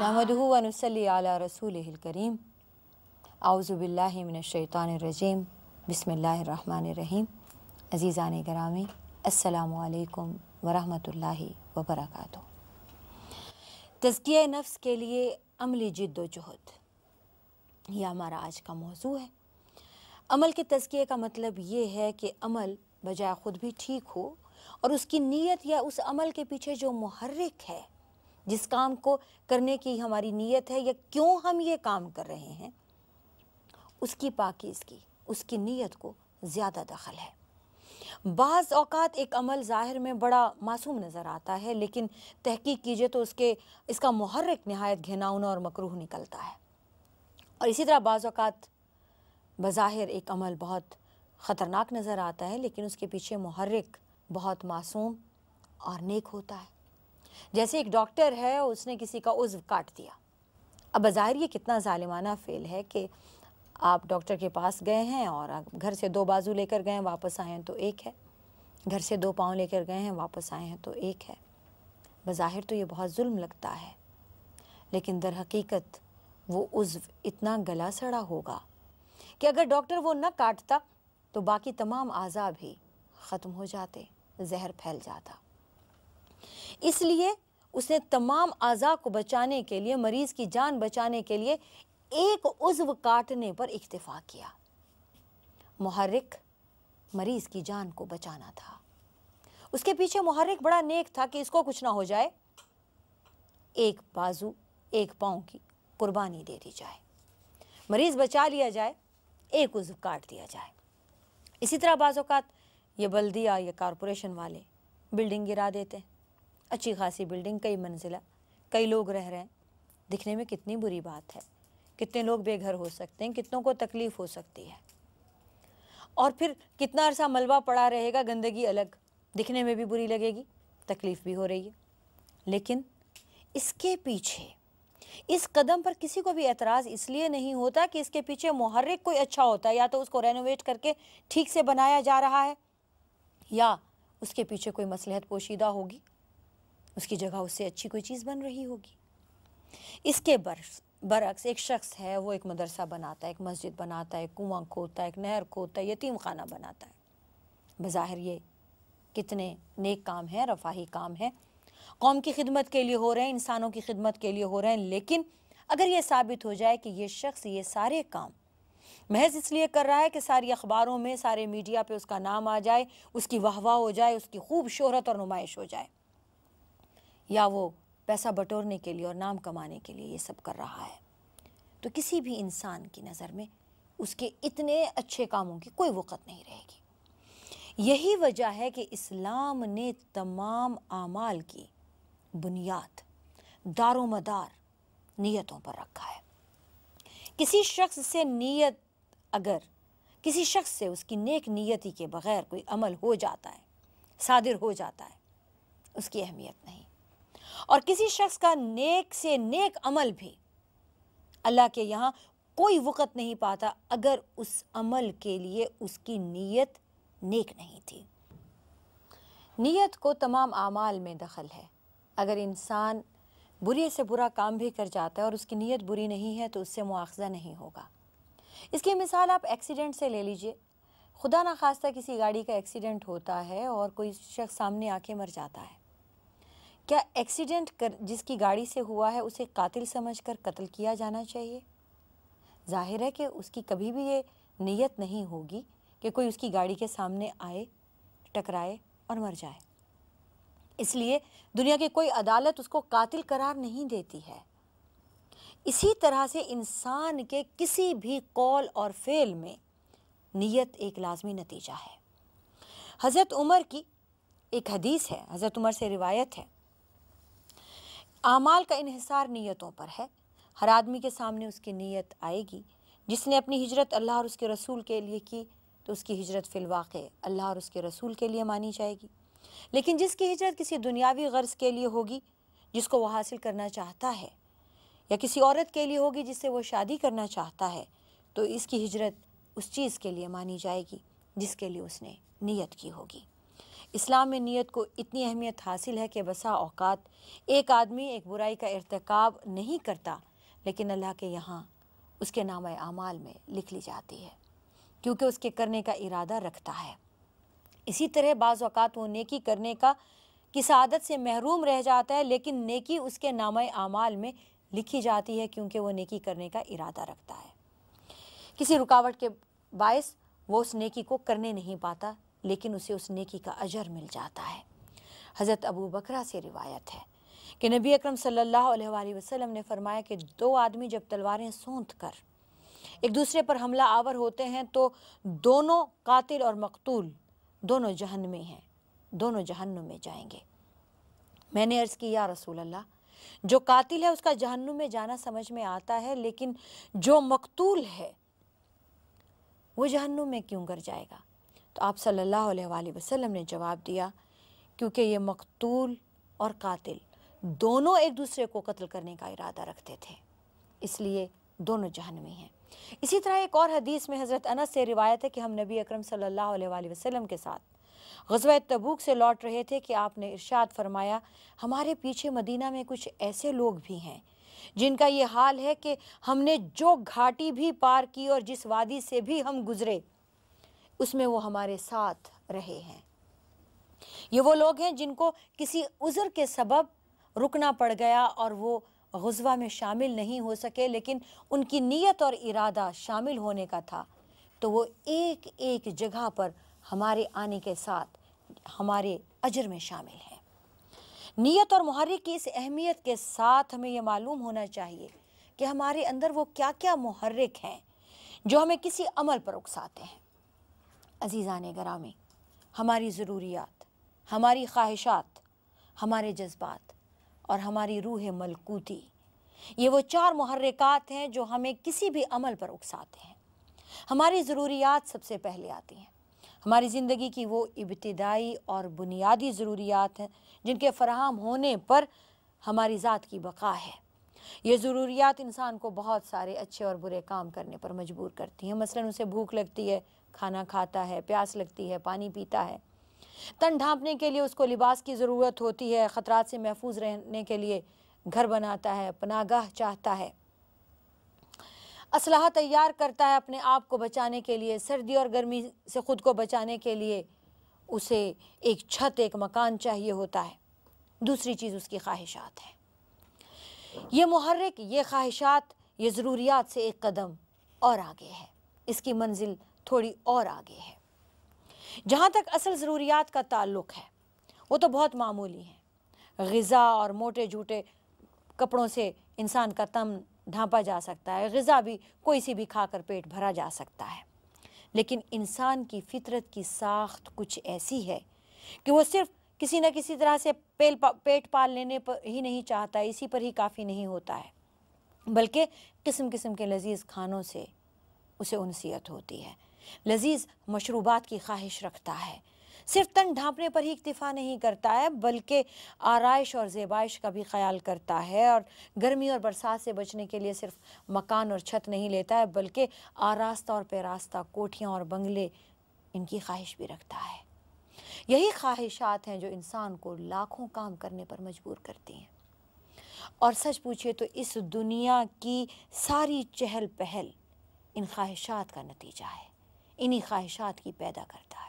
नमदूनसली रसूलकरीम आउज़बिल्लिमिनशैतरजीम बसमीम अज़ीज़ान ग्रामी अल्लाम वरहमल वबरक तज़किया नफ्स के लिए अमली जद्दोजहद यह हमारा आज का मौजू है अमल के तज़किए का मतलब ये है कि अमल बजाय ख़ुद भी ठीक हो और उसकी नीयत या उस अमल के पीछे जो महर्रिक है जिस काम को करने की हमारी नीयत है या क्यों हम ये काम कर रहे हैं उसकी पाकिज की उसकी नीयत को ज़्यादा दखल है बाज़ अवकात एक अमल ज़ाहिर में बड़ा मासूम नज़र आता है लेकिन तहकीक कीजिए तो उसके इसका महरक नहायत घिनौना और मकरूह निकलता है और इसी तरह बाज़ अवत बज़ाहिर एक अमल बहुत ख़तरनाक नज़र आता है लेकिन उसके पीछे महरक बहुत मासूम और नेक होता है जैसे एक डॉक्टर है उसने किसी का उज्व काट दिया अब बाहिर ये कितना ालिमाना फ़ेल है कि आप डॉक्टर के पास गए हैं और आप घर से दो बाजू लेकर गए हैं वापस आए हैं तो एक है घर से दो पाँव लेकर गए हैं वापस आए हैं तो एक है बाहिर तो ये बहुत जुल्म लगता है लेकिन दर हकीकत वो उज्व इतना गला सड़ा होगा कि अगर डॉक्टर वो न काटता तो बाकी तमाम अज़ा भी ख़त्म हो जाते जहर फैल जाता इसलिए उसने तमाम अज़ा को बचाने के लिए मरीज़ की जान बचाने के लिए एक उज्व काटने पर इक्तफा किया महरिक मरीज़ की जान को बचाना था उसके पीछे महरिक बड़ा नेक था कि इसको कुछ ना हो जाए एक बाजू एक पाँव की कुर्बानी दे दी जाए मरीज़ बचा लिया जाए एक उज्व काट दिया जाए इसी तरह बाज़ात ये बल्दिया या कॉरपोरेशन वाले बिल्डिंग गिरा देते हैं अच्छी खासी बिल्डिंग कई मंजिला कई लोग रह रहे हैं दिखने में कितनी बुरी बात है कितने लोग बेघर हो सकते हैं कितनों को तकलीफ़ हो सकती है और फिर कितना अरसा मलबा पड़ा रहेगा गंदगी अलग दिखने में भी बुरी लगेगी तकलीफ़ भी हो रही है लेकिन इसके पीछे इस कदम पर किसी को भी एतराज़ इसलिए नहीं होता कि इसके पीछे मुहर्रिक कोई अच्छा होता है या तो उसको रेनोवेट करके ठीक से बनाया जा रहा है या उसके पीछे कोई मसलहत पोशीदा होगी उसकी जगह उससे अच्छी कोई चीज़ बन रही होगी इसके बरस बरक्स एक शख्स है वो एक मदरसा बनाता है एक मस्जिद बनाता है एक कुआँ खोदता है एक नहर खोदता है यतीम खाना बनाता है बज़ाहिर ये कितने नेक काम हैं रफाही काम है कौम की खिदमत के लिए हो रहे हैं इंसानों की खिदमत के लिए हो रहे हैं लेकिन अगर ये साबित हो जाए कि ये शख्स ये सारे काम महज इसलिए कर रहा है कि सारी अखबारों में सारे मीडिया पर उसका नाम आ जाए उसकी वाह हो जाए उसकी खूब शोहरत और नुमाइश हो जाए या वो पैसा बटोरने के लिए और नाम कमाने के लिए ये सब कर रहा है तो किसी भी इंसान की नज़र में उसके इतने अच्छे कामों की कोई वक़्त नहीं रहेगी यही वजह है कि इस्लाम ने तमाम आमाल की बुनियाद दारोमदार नीयतों पर रखा है किसी शख्स से नीयत अगर किसी शख्स से उसकी नेक नीयती के बग़ैर कोई अमल हो जाता है सादिर हो जाता है उसकी अहमियत नहीं और किसी शख्स का नेक से नेक अमल भी अल्लाह के यहाँ कोई वक़्त नहीं पाता अगर उस अमल के लिए उसकी नीयत नेक नहीं थी नीयत को तमाम आमाल में दखल है अगर इंसान बुरे से बुरा काम भी कर जाता है और उसकी नीयत बुरी नहीं है तो उससे मुआवजा नहीं होगा इसकी मिसाल आप एक्सीडेंट से ले लीजिए खुदा ना खास्ता किसी गाड़ी का एक्सीडेंट होता है और कोई शख्स सामने आके मर जाता है क्या एक्सीडेंट कर जिसकी गाड़ी से हुआ है उसे कातिल समझकर कत्ल किया जाना चाहिए जाहिर है कि उसकी कभी भी ये नीयत नहीं होगी कि कोई उसकी गाड़ी के सामने आए टकराए और मर जाए इसलिए दुनिया की कोई अदालत उसको कातिल करार नहीं देती है इसी तरह से इंसान के किसी भी कौल और फेल में नीयत एक लाजमी नतीजा है हज़रत उमर की एक हदीस है हज़रत उमर से रिवायत है आमाल का इहसार नीयतों पर है हर आदमी के सामने उसकी नीयत आएगी जिसने अपनी हिजरत अल्लाह और उसके रसूल के लिए की तो उसकी हिजरत फ़िलवाक़ अल्लाह और उसके रसूल के लिए मानी जाएगी लेकिन जिसकी हिजरत किसी दुनियावी गर्ज के लिए होगी जिसको वह हासिल करना चाहता है या किसी औरत के लिए होगी जिससे वो शादी करना चाहता है तो इसकी हिजरत उस चीज़ के लिए मानी जाएगी जिसके लिए उसने नीयत की होगी इस्लाम में नीयत को इतनी अहमियत हासिल है कि बसा अवकात एक आदमी एक बुराई का irतकब नहीं करता लेकिन अल्लाह के यहाँ उसके नाम आमाल में लिख ली जाती है क्योंकि उसके करने का इरादा रखता है इसी तरह बाज़ वो नेकी करने का किस आदत से महरूम रह जाता है लेकिन नेकी उसके नाम आमाल में लिखी जाती है क्योंकि वो नेकी करने का इरादा रखता है किसी रुकावट के बायस वो उस नेकी को करने नहीं पाता लेकिन उसे उस नेकी का अजर मिल जाता है हज़रत अबू बकरा से रिवायत है कि नबी अकरम सल्लल्लाहु अलैहि वसल्लम ने फरमाया कि दो आदमी जब तलवारें सौंत कर एक दूसरे पर हमला आवर होते हैं तो दोनों कातिल और मकतूल दोनों में हैं दोनों जहन्नुम में जाएंगे मैंने अर्ज़ की या रसूल अल्लाह जो कातिल है उसका जहन्नुम में जाना समझ में आता है लेकिन जो मकतूल है वो जहन्नुम में क्यों गर जाएगा तो आप सल्लल्लाहु अलैहि वसल्लम ने जवाब दिया क्योंकि ये मकतूल और कातिल दोनों एक दूसरे को कत्ल करने का इरादा रखते थे इसलिए दोनों जहनमी हैं इसी तरह एक और हदीस में हज़रत अनस से रिवायत है कि हम नबी अकरम सल्लल्लाहु अलैहि वसल्लम के साथ गजब तबूक से लौट रहे थे कि आपने इरशाद फरमाया हमारे पीछे मदीना में कुछ ऐसे लोग भी हैं जिनका ये हाल है कि हमने जो घाटी भी पार की और जिस वादी से भी हम गुज़रे उसमें वो हमारे साथ रहे हैं ये वो लोग हैं जिनको किसी उज़र के सबब रुकना पड़ गया और वो गजवा में शामिल नहीं हो सके लेकिन उनकी नीयत और इरादा शामिल होने का था तो वो एक एक जगह पर हमारे आने के साथ हमारे अजर में शामिल हैं नीयत और मुहर्रिक की इस अहमियत के साथ हमें यह मालूम होना चाहिए कि हमारे अंदर वो क्या क्या मुहर्रिक हैं जो हमें किसी अमल पर उकसाते हैं अजीज़ान गरामी हमारी ज़रूरियात हमारी ख्वाहिशात हमारे जज्बात और हमारी रूह मलकूती ये वो चार महरिकात हैं जो हमें किसी भी अमल पर उकसाते हैं हमारी ज़रूरियात सबसे पहले आती हैं हमारी ज़िंदगी की वो इब्तदाई और बुनियादी ज़रूरियात हैं जिनके फराहम होने पर हमारी ज़ात की बका है ये ज़रूरियात इंसान को बहुत सारे अच्छे और बुरे काम करने पर मजबूर करती हैं मसलन उसे भूख लगती है खाना खाता है प्यास लगती है पानी पीता है तन ढांपने के लिए उसको लिबास की ज़रूरत होती है ख़तरात से महफूज रहने के लिए घर बनाता है पनागाह चाहता है असलाह तैयार करता है अपने आप को बचाने के लिए सर्दी और गर्मी से ख़ुद को बचाने के लिए उसे एक छत एक मकान चाहिए होता है दूसरी चीज़ उसकी ख्वाहिशात है ये महरक ये ख्वाहिशात ये ज़रूरियात से एक कदम और आगे है इसकी मंजिल थोड़ी और आगे है जहाँ तक असल ज़रूरियात का ताल्लुक है वो तो बहुत मामूली हैं गज़ा और मोटे जूटे कपड़ों से इंसान का तम ढांपा जा सकता है गज़ा भी कोई सी भी खाकर पेट भरा जा सकता है लेकिन इंसान की फितरत की साख्त कुछ ऐसी है कि वो सिर्फ किसी न किसी तरह से पेल पा, पेट पाल लेने पर ही नहीं चाहता इसी पर ही काफ़ी नहीं होता है बल्कि किस्म किस्म के लजीज खानों से उसे उनसीत होती है लजीज मशरूबात की ख्वाहिश रखता है सिर्फ तन ढांपने पर ही इक्तफ़ा नहीं करता है बल्कि आरइश और जेबाइश का भी ख्याल करता है और गर्मी और बरसात से बचने के लिए सिर्फ मकान और छत नहीं लेता है बल्कि आरास्ता और पेरास्ता कोठियाँ और बंगले इनकी ख्वाहिश भी रखता है यही ख्वाहिशात हैं जो इंसान को लाखों काम करने पर मजबूर करती हैं और सच पूछिए तो इस दुनिया की सारी चहल पहल इन ख्वाहिशात का नतीजा है इन्हीं ख्वाहिशात की पैदा करता है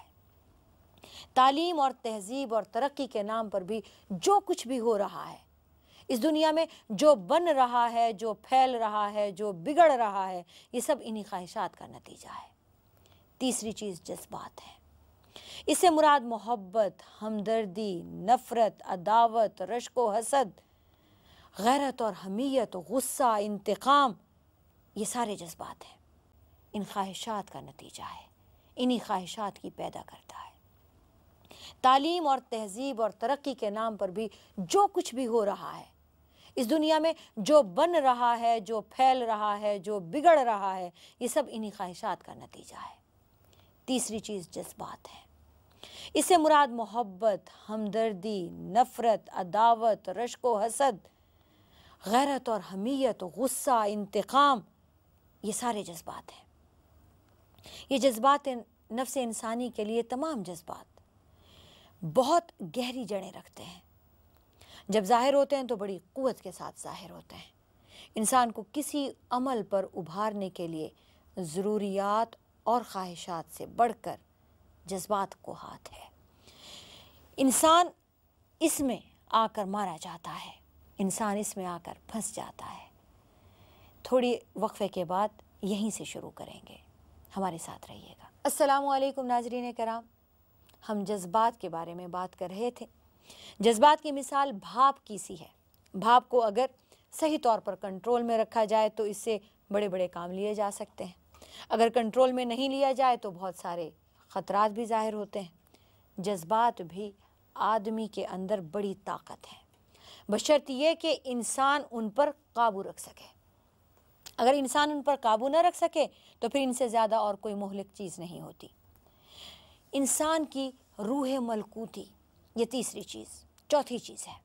तालीम और तहजीब और तरक्की के नाम पर भी जो कुछ भी हो रहा है इस दुनिया में जो बन रहा है जो फैल रहा है जो बिगड़ रहा है ये सब इन्हीं ख्वाहिशात का नतीजा है तीसरी चीज़ जज्बात है इससे मुराद मोहब्बत हमदर्दी नफ़रत अदावत रश्क व हसद गैरत और हमीयत गुस्सा इंतकाम ये सारे जज्बात हैं इन ख्वाहिशात का नतीजा है इन्हीं ख्वाहिशात की पैदा करता है तालीम और तहजीब और तरक्की के नाम पर भी जो कुछ भी हो रहा है इस दुनिया में जो बन रहा है जो फैल रहा है जो बिगड़ रहा है ये सब इन्हीं ख्वाहिशात का नतीजा है तीसरी चीज़ जज्बात है इससे मुराद मोहब्बत हमदर्दी नफ़रत अदावत रश्को हसद गैरत और हमीयत गुस्सा इंतकाम ये सारे जज्बात हैं ये जज्बात नफ्स इंसानी के लिए तमाम जज्बात बहुत गहरी जड़ें रखते हैं जब ज़ाहिर होते हैं तो बड़ी क़वत के साथ ज़ाहिर होते हैं इंसान को किसी अमल पर उभारने के लिए ज़रूरियात और ख्वाहिशात से बढ़कर जज्बात को हाथ है इंसान इसमें आकर मारा जाता है इंसान इसमें आकर फंस जाता है थोड़ी वक्फे के बाद यहीं से शुरू करेंगे हमारे साथ रहिएगा वालेकुम नाजरीन कराम हम जज्बात के बारे में बात कर रहे थे जज्बात की मिसाल भाप की सी है भाप को अगर सही तौर पर कंट्रोल में रखा जाए तो इससे बड़े बड़े काम लिए जा सकते हैं अगर कंट्रोल में नहीं लिया जाए तो बहुत सारे ख़तरात भी ज़ाहिर होते हैं जज्बात भी आदमी के अंदर बड़ी ताकत है बशर्त यह कि इंसान उन पर काबू रख सके अगर इंसान उन पर काबू न रख सके तो फिर इनसे ज़्यादा और कोई मोहलिक चीज़ नहीं होती इंसान की रूह मलकूती ये तीसरी चीज़ चौथी चीज़ है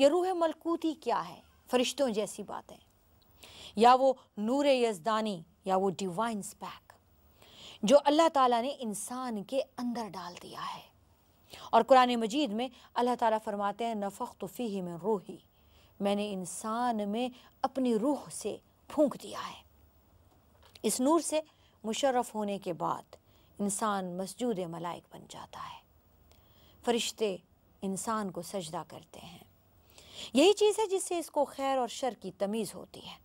ये रूह मलकूती क्या है फरिश्तों जैसी बातें या वो नूर यजदानी या वो डिवाइन स्पैक जो अल्लाह ताला ने इंसान के अंदर डाल दिया है और कुरान मजीद में अल्लाह ताला फरमाते हैं नफ़ तो फ़ी में रूही मैंने इंसान में अपनी रूह से फूंक दिया है इस नूर से मुशर्रफ होने के बाद इंसान मस्जूद मलाइक बन जाता है फरिश्ते इंसान को सजदा करते हैं यही चीज़ है जिससे इसको खैर और शर की तमीज़ होती है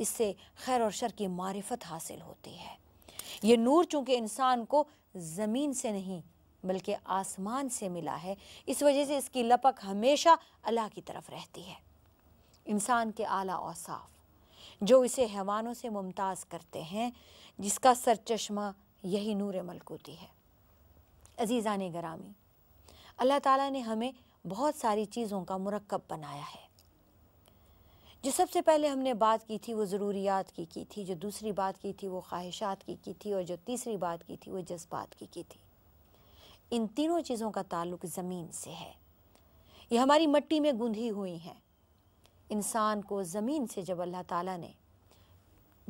इससे खैर और शर की मारिफत हासिल होती है ये नूर चूँकि इंसान को ज़मीन से नहीं बल्कि आसमान से मिला है इस वजह से इसकी लपक हमेशा अल्लाह की तरफ रहती है इंसान के आला औसाफ़ जो इसे हैवानों से मुमताज़ करते हैं जिसका सरचश्मा यही नूर मलकूती है अजीज़ा ने ग्रामी अल्लाह ताला ने हमें बहुत सारी चीज़ों का मरकब बनाया है जो सबसे पहले हमने बात की थी वो ज़रूरियात की की थी जो दूसरी बात की थी वो ख्वाहिशात की की थी और जो तीसरी बात की थी वो जज्बात की की थी इन तीनों चीज़ों का ताल्लुक ज़मीन से है ये हमारी मट्टी में गूंधी हुई हैं इंसान को ज़मीन से जब अल्लाह ताला ने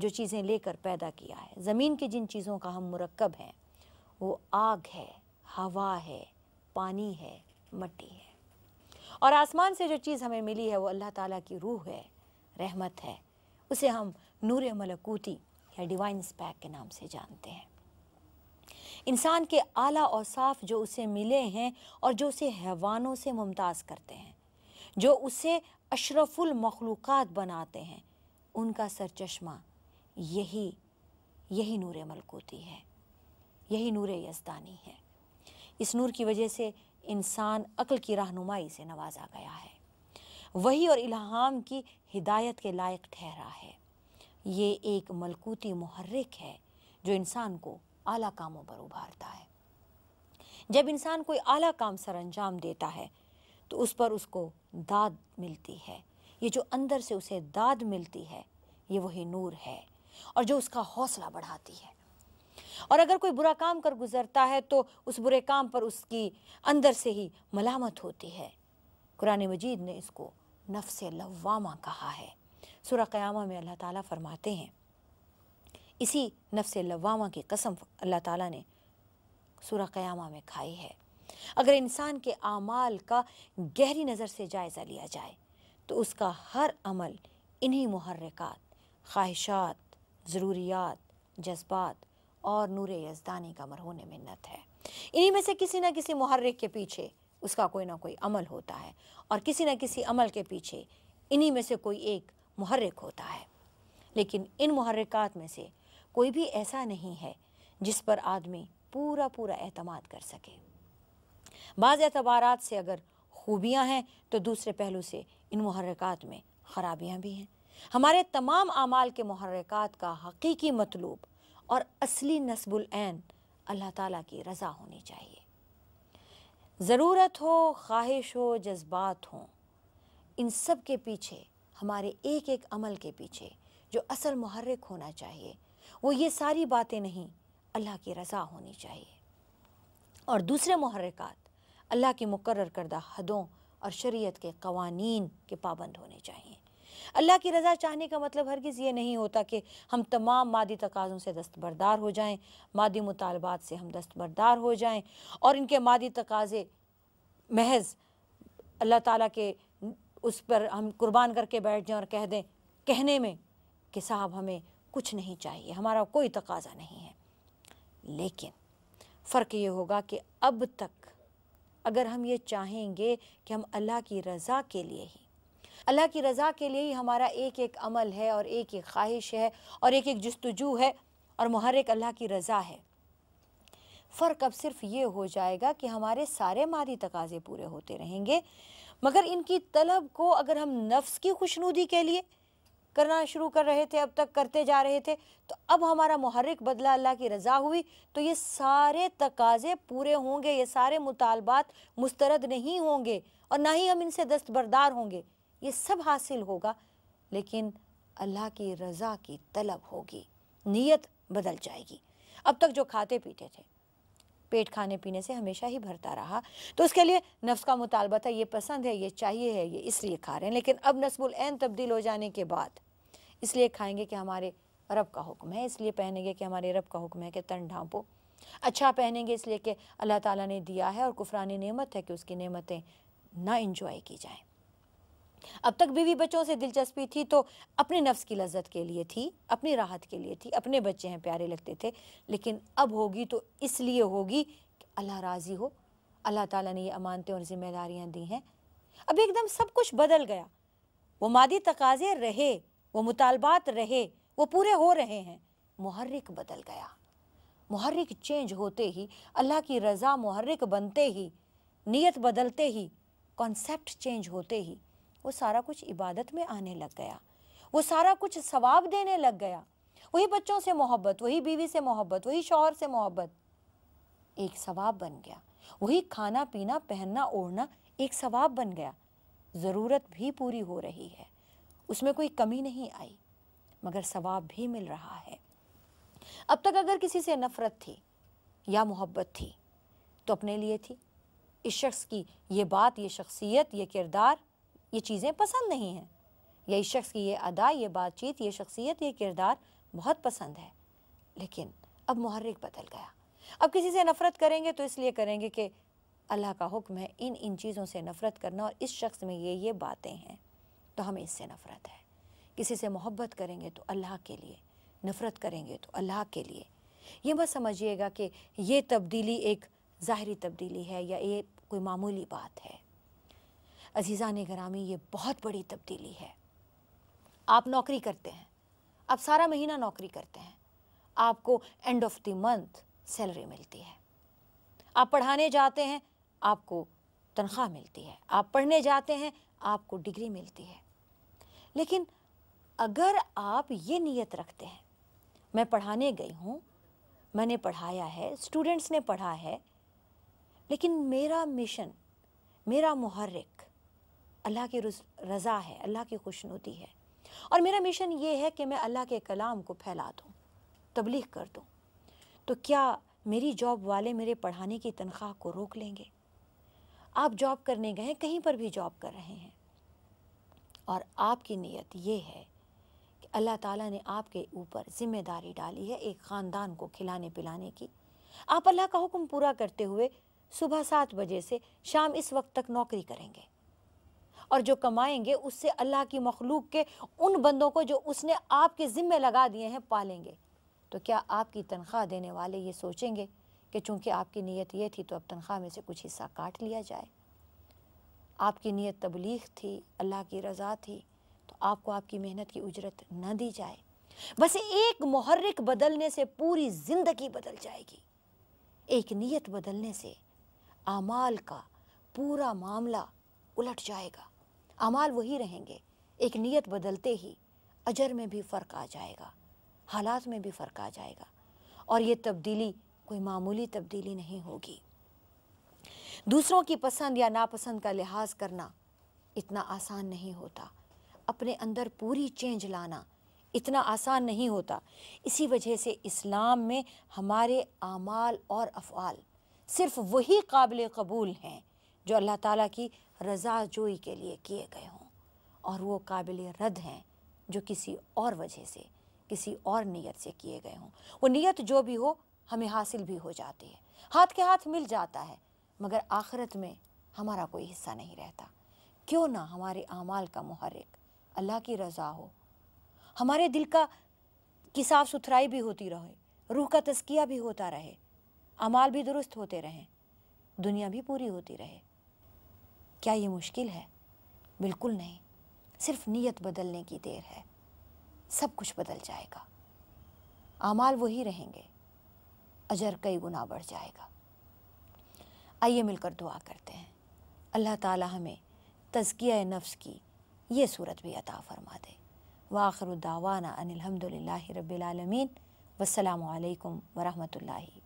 जो चीज़ें लेकर पैदा किया है ज़मीन की जिन चीज़ों का हम मरकब हैं वो आग है हवा है पानी है मट्टी है और आसमान से जो चीज़ हमें मिली है वो अल्लाह ताला की रूह है रहमत है उसे हम नूर मलकूती या डिवाइन स्पैक के नाम से जानते हैं इंसान के आला और साफ जो उसे मिले हैं और जो उसे हैवानों से मुमताज़ करते हैं जो उसे अशरफुल मखलूक़ात बनाते हैं उनका सरचश्मा यही यही नूर मलकूती है यही नूर यस्तानी है इस नूर की वजह से इंसान अक्ल की रहनुमाई से नवाजा गया है वही और इलाहाम की हिदायत के लायक ठहरा है ये एक मलकूती महर्रिक है जो इंसान को आला कामों पर उभारता है जब इंसान कोई आला काम सर अंजाम देता है तो उस पर उसको दाद मिलती है ये जो अंदर से उसे दाद मिलती है ये वही नूर है और जो उसका हौसला बढ़ाती है और अगर कोई बुरा काम कर गुजरता है तो उस बुरे काम पर उसकी अंदर से ही मलामत होती है कुरान मजीद ने इसको नफ्स लवामा कहा है सुर क़यामा में अल्लाह ताला फरमाते हैं इसी नफ्स लवामा की कसम अल्लाह ताला ने सुर क़यामा में खाई है अगर इंसान के आमाल का गहरी नज़र से जायज़ा लिया जाए तो उसका हर अमल इन्हीं महरक़ात ख्वाहिशात ज़रूरियात जज्बात और नूर यजदानी का अमर होने मिन्नत है इन्हीं में से किसी न किसी महर्रक के पीछे उसका कोई ना कोई अमल होता है और किसी न किसी अमल के पीछे इन्हीं में से कोई एक महर्रक होता है लेकिन इन महर्रकात में से कोई भी ऐसा नहीं है जिस पर आदमी पूरा पूरा अहतमाद कर सके बाज़ एतबार से अगर खूबियाँ हैं तो दूसरे पहलू से इन महरक़ात में ख़राबियाँ भी हैं हमारे तमाम अमाल के महरक़ात का हकीकी मतलूब और असली नस्बुलैन अल्लाह ताला की रज़ा होनी चाहिए ज़रूरत हो ख्वाहिश हो जज्बात हों इन सब के पीछे हमारे एक एक अमल के पीछे जो असल महरक होना चाहिए वो ये सारी बातें नहीं अल्लाह की रज़ा होनी चाहिए और दूसरे महरक़ात अल्लाह की मुकर करदा हदों और शरीयत के कवानीन के पाबंद होने चाहिए अल्लाह की रज़ा चाहने का मतलब हर किसी ये नहीं होता कि हम तमाम मादी तकाज़ों से दस्तबरदार हो जाएं मादी मुतालबात से हम दस्तबरदार हो जाएं और इनके मादी तकाज़े महज अल्लाह ताला के उस पर हम कुर्बान करके बैठ जाएं और कह दें कहने में कि साहब हमें कुछ नहीं चाहिए हमारा कोई तकाजा नहीं है लेकिन फ़र्क ये होगा कि अब तक अगर हम ये चाहेंगे कि हम अल्लाह की रज़ा के लिए ही अल्लाह की रज़ा के लिए ही हमारा एक एक अमल है और एक एक ख्वाहिश है और एक एक जस्तजू है और महरक अल्लाह की रज़ा है फ़र्क अब सिर्फ ये हो जाएगा कि हमारे सारे मादी तकाजे पूरे होते रहेंगे मगर इनकी तलब को अगर हम नफ्स की खुशनुदी के लिए करना शुरू कर रहे थे अब तक करते जा रहे थे तो अब हमारा महरिक बदला अल्लाह की रज़ा हुई तो ये सारे तकाजे पूरे होंगे ये सारे मुतालबात मुस्तरद नहीं होंगे और ना ही हम इनसे दस्तबरदार होंगे ये सब हासिल होगा लेकिन अल्लाह की रज़ा की तलब होगी नीयत बदल जाएगी अब तक जो खाते पीते थे पेट खाने पीने से हमेशा ही भरता रहा तो उसके लिए नफ्स का मुतालबा था ये पसंद है ये चाहिए है ये इसलिए खा रहे हैं लेकिन अब नसबुल एन तब्दील हो जाने के बाद इसलिए खाएंगे कि हमारे रब का हुक्म है इसलिए पहनेंगे कि हमारे रब का हुक्म है कि तन ढांपो अच्छा पहनेंगे इसलिए कि अल्लाह ताला ने दिया है और कुफरानी नेमत है कि उसकी नेमतें ना इंजॉय की जाएं अब तक बीवी बच्चों से दिलचस्पी थी तो अपने नफ्स की लज्जत के लिए थी अपनी राहत के लिए थी अपने बच्चे हैं प्यारे लगते थे लेकिन अब होगी तो इसलिए होगी कि अल्लाह राज़ी हो अल्लाह ताला ने ये अमानतें और ज़िम्मेदारियाँ दी हैं अब एकदम सब कुछ बदल गया वो मादी तकाजे रहे वो मुतालबात रहे वो पूरे हो रहे हैं महर्रिक बदल गया महर्रिक चेंज होते ही अल्लाह की रज़ा महर्रिक बनते ही नीयत बदलते ही कॉन्सेप्ट चेंज होते ही वो सारा कुछ इबादत में आने लग गया वो सारा कुछ सवाब देने लग गया वही बच्चों से मोहब्बत वही बीवी से मोहब्बत वही शोहर से मोहब्बत एक सवाब बन गया वही खाना पीना पहनना ओढ़ना एक सवाब बन गया ज़रूरत भी पूरी हो रही है उसमें कोई कमी नहीं आई मगर सवाब भी मिल रहा है अब तक अगर किसी से नफ़रत थी या मोहब्बत थी तो अपने लिए थी इस शख्स की ये बात ये शख्सियत ये किरदार ये चीज़ें पसंद नहीं हैं या इस शख्स की ये अदा ये बातचीत ये शख्सियत ये किरदार बहुत पसंद है लेकिन अब महर्रिक बदल गया अब किसी से नफ़रत करेंगे तो इसलिए करेंगे कि अल्लाह का हुक्म है इन इन चीज़ों से नफ़रत करना और इस शख्स में ये ये बातें हैं तो हमें इससे नफ़रत है किसी से मोहब्बत करेंगे तो अल्लाह के लिए नफ़रत करेंगे तो अल्लाह के लिए ये मत समझिएगा कि ये तब्दीली एक ज़ाहरी तब्दीली है या ये कोई मामूली बात है अजीज़ा ने ग्रामी ये बहुत बड़ी तब्दीली है आप नौकरी करते हैं आप सारा महीना नौकरी करते हैं आपको end of the month salary मिलती है आप पढ़ाने जाते हैं आपको तनख्वाह मिलती है आप पढ़ने जाते हैं आपको डिग्री मिलती है लेकिन अगर आप ये नियत रखते हैं मैं पढ़ाने गई हूँ मैंने पढ़ाया है स्टूडेंट्स ने पढ़ा है लेकिन मेरा मिशन मेरा मुहर्रिक अल्लाह की रज़ा है अल्लाह की खुशनुदी है और मेरा मिशन ये है कि मैं अल्लाह के कलाम को फैला दूँ तबलीग कर दूँ तो क्या मेरी जॉब वाले मेरे पढ़ाने की तनख्वाह को रोक लेंगे आप जॉब करने गए कहीं पर भी जॉब कर रहे हैं और आपकी नीयत ये है कि अल्लाह ताला ने आपके ऊपर ज़िम्मेदारी डाली है एक ख़ानदान को खिलाने पिलाने की आप अल्लाह का हुक्म पूरा करते हुए सुबह सात बजे से शाम इस वक्त तक नौकरी करेंगे और जो कमाएंगे उससे अल्लाह की मखलूक के उन बंदों को जो उसने आपके ज़िम्मे लगा दिए हैं पालेंगे तो क्या आपकी तनख्वाह देने वाले ये सोचेंगे कि चूँकि आपकी नीयत ये थी तो अब तनख्वाह में से कुछ हिस्सा काट लिया जाए आपकी नीयत तबलीग थी अल्लाह की रज़ा थी तो आपको आपकी मेहनत की उजरत न दी जाए बस एक महर्रिक बदलने से पूरी ज़िंदगी बदल जाएगी एक नीयत बदलने से आमाल का पूरा मामला उलट जाएगा अमाल वही रहेंगे एक नीयत बदलते ही अजर में भी फ़र्क आ जाएगा हालात में भी फ़र्क आ जाएगा और ये तब्दीली कोई मामूली तब्दीली नहीं होगी दूसरों की पसंद या नापसंद का लिहाज करना इतना आसान नहीं होता अपने अंदर पूरी चेंज लाना इतना आसान नहीं होता इसी वजह से इस्लाम में हमारे आमाल और अफ़ाल सिर्फ़ वही काबिल कबूल हैं जो अल्लाह ताला की रजा जोई के लिए किए गए हों और वो काबिल रद्द हैं जो किसी और वजह से किसी और नीयत से किए गए हों वो नीयत जो भी हो हमें हासिल भी हो जाती है हाथ के हाथ मिल जाता है मगर आखिरत में हमारा कोई हिस्सा नहीं रहता क्यों ना हमारे अमाल का महरक अल्लाह की रज़ा हो हमारे दिल का की साफ़ सुथराई भी होती रहे रूह का तस्किया भी होता रहे अमाल भी दुरुस्त होते रहें दुनिया भी पूरी होती रहे क्या ये मुश्किल है बिल्कुल नहीं सिर्फ नीयत बदलने की देर है सब कुछ बदल जाएगा आमाल वही रहेंगे अजर कई गुना बढ़ जाएगा आइए मिलकर दुआ करते हैं अल्लाह ताला हमें तज़किया नफ्स की ये सूरत भी अता फरमा दे वाखर दावाना अनिलहमदिल्ला रबालमीन वसलम वरहमल